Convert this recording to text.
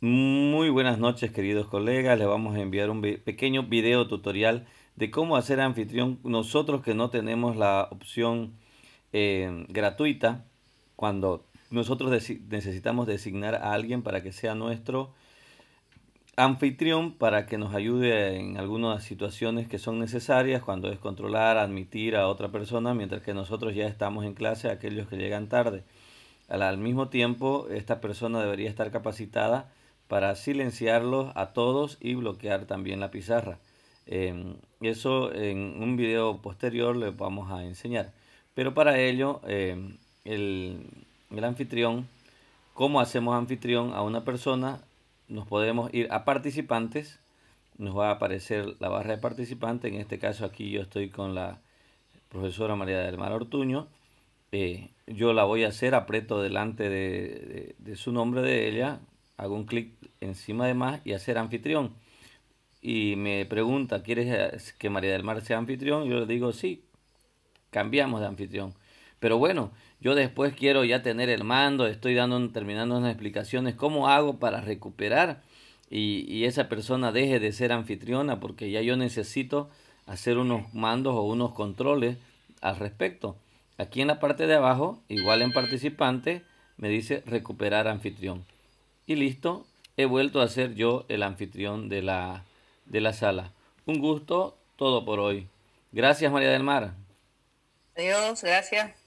Muy buenas noches queridos colegas, les vamos a enviar un pequeño video tutorial de cómo hacer anfitrión nosotros que no tenemos la opción eh, gratuita cuando nosotros necesitamos designar a alguien para que sea nuestro anfitrión para que nos ayude en algunas situaciones que son necesarias cuando es controlar, admitir a otra persona mientras que nosotros ya estamos en clase aquellos que llegan tarde. al mismo tiempo, esta persona debería estar capacitada para silenciarlos a todos y bloquear también la pizarra. Em, eso en un video posterior les vamos a enseñar. Pero para ello, em, el, anfitrión, cómo hacemos anfitrión a una persona, nos podemos ir a participantes, nos va a aparecer la barra de participantes, en este caso aquí yo estoy con la profesora María del Mar Ortuño, eh, yo la voy a hacer, aprieto delante de su nombre de ella, hago un clic encima de más y hacer anfitrión. Y me pregunta, ¿quieres eh, que María del Mar sea anfitrión? Yo le digo, sí, cambiamos de anfitrión. Pero bueno, yo después quiero ya tener el mando, estoy dando, terminando unas explicaciones, ¿cómo hago para recuperar? Y, y esa persona deje de ser anfitriona porque ya yo necesito hacer unos mandos o unos controles al respecto. Aquí en la parte de abajo, igual en participante, me dice recuperar anfitrión. Y listo, he vuelto a ser yo el anfitrión de la, de la sala. Un gusto, todo por hoy. Gracias María del Mar. Adiós, gracias.